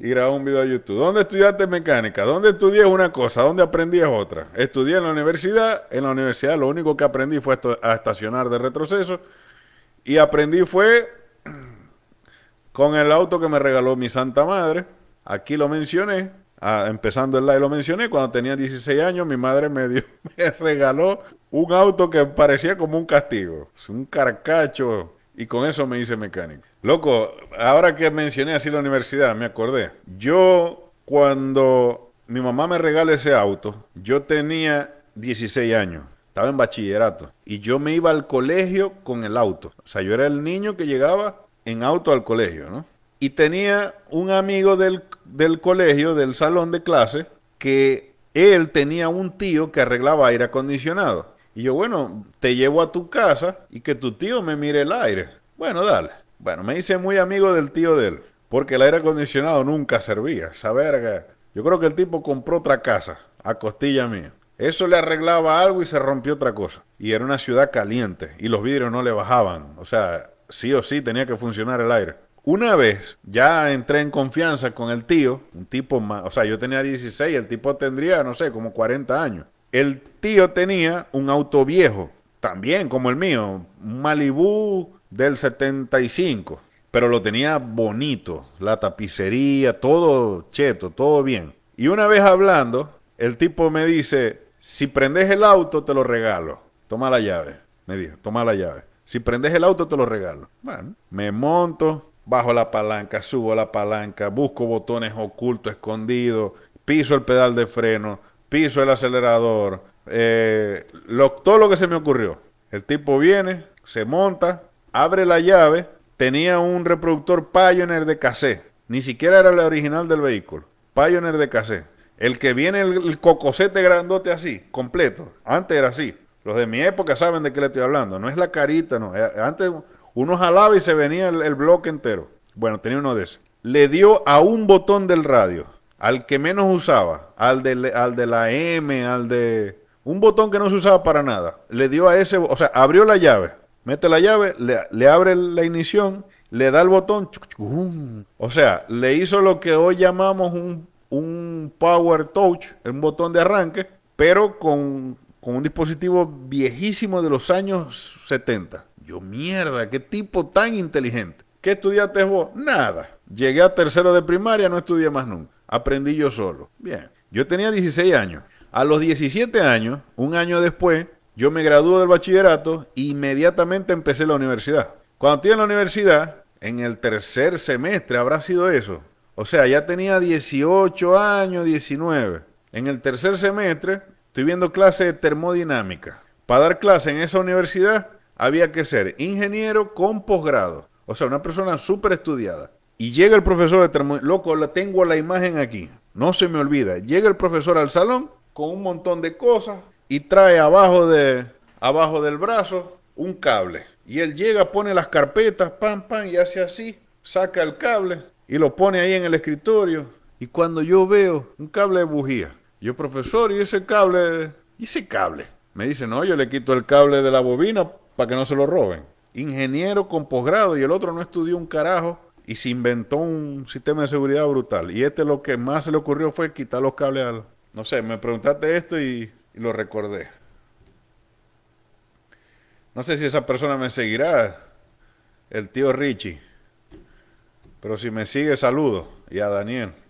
y grabé un video de YouTube. ¿Dónde estudiaste mecánica? ¿Dónde estudié una cosa? ¿Dónde aprendí otra? Estudié en la universidad. En la universidad lo único que aprendí fue a estacionar de retroceso. Y aprendí fue con el auto que me regaló mi santa madre. Aquí lo mencioné. Ah, empezando el live lo mencioné, cuando tenía 16 años mi madre me, me regaló un auto que parecía como un castigo, un carcacho, y con eso me hice mecánico. Loco, ahora que mencioné así la universidad, me acordé. Yo, cuando mi mamá me regala ese auto, yo tenía 16 años. Estaba en bachillerato. Y yo me iba al colegio con el auto. O sea, yo era el niño que llegaba en auto al colegio, ¿no? Y tenía un amigo del, del colegio, del salón de clase, que él tenía un tío que arreglaba aire acondicionado. Y yo, bueno, te llevo a tu casa y que tu tío me mire el aire. Bueno, dale. Bueno, me hice muy amigo del tío de él, porque el aire acondicionado nunca servía. Esa verga. Yo creo que el tipo compró otra casa, a costilla mía. Eso le arreglaba algo y se rompió otra cosa. Y era una ciudad caliente y los vidrios no le bajaban. O sea, sí o sí tenía que funcionar el aire. Una vez ya entré en confianza con el tío, un tipo más, o sea, yo tenía 16, el tipo tendría, no sé, como 40 años. El tío tenía un auto viejo, también como el mío, un Malibu del 75. Pero lo tenía bonito, la tapicería, todo cheto, todo bien. Y una vez hablando, el tipo me dice, si prendes el auto te lo regalo. Toma la llave, me dijo, toma la llave. Si prendes el auto te lo regalo. Bueno, me monto, bajo la palanca, subo la palanca, busco botones ocultos, escondidos, piso el pedal de freno, piso el acelerador, eh, lo, todo lo que se me ocurrió. El tipo viene, se monta, abre la llave, tenía un reproductor Pioneer de cassé, Ni siquiera era el original del vehículo. Pioneer de Cassé, El que viene el, cocosete grandote así, completo. Antes era así. Los de mi época saben de qué le estoy hablando. No es la carita, no. Eh, antes uno jalaba y se venía el, bloque entero. Bueno, tenía uno de esos. Le dio a un botón del radio, al que menos usaba, al de, al de la M, al de... Un botón que no se usaba para nada. Le dio a ese, o sea, abrió la llave mete la llave, le, abre la ignición, le da el botón. Um. O sea, le hizo lo que hoy llamamos un, power touch, un botón de arranque, pero con, con un dispositivo viejísimo de los años 70. Yo, mierda, qué tipo tan inteligente. ¿Qué estudiaste vos? Nada. Llegué a tercero de primaria, no estudié más nunca. Aprendí yo solo. Bien. Yo tenía 16 años. A los 17 años, un año después, yo me gradué del bachillerato e inmediatamente empecé la universidad. Cuando estoy en la universidad, en el tercer semestre habrá sido eso. O sea, ya tenía 18 años, 19. En el tercer semestre estoy viendo clase de termodinámica. Para dar clase en esa universidad había que ser ingeniero con posgrado. O sea, una persona súper estudiada. Y llega el profesor de termodinámica. Loco, la tengo la imagen aquí. No se me olvida. Llega el profesor al salón con un montón de cosas y trae abajo, de, abajo del brazo un cable. Y él llega, pone las carpetas, pam, pam, y hace así, saca el cable y lo pone ahí en el escritorio. Y cuando yo veo un cable de bujía, yo, profesor, ¿y ese cable? ¿Y ese cable? Me dice, no, yo le quito el cable de la bobina para que no se lo roben. Ingeniero con posgrado y el otro no estudió un carajo y se inventó un sistema de seguridad brutal. Y este lo que más se le ocurrió fue quitar los cables al... No sé, me preguntaste esto y lo recordé. No sé si esa persona me seguirá, el tío Richie, pero si me sigue, saludo. Y a Daniel.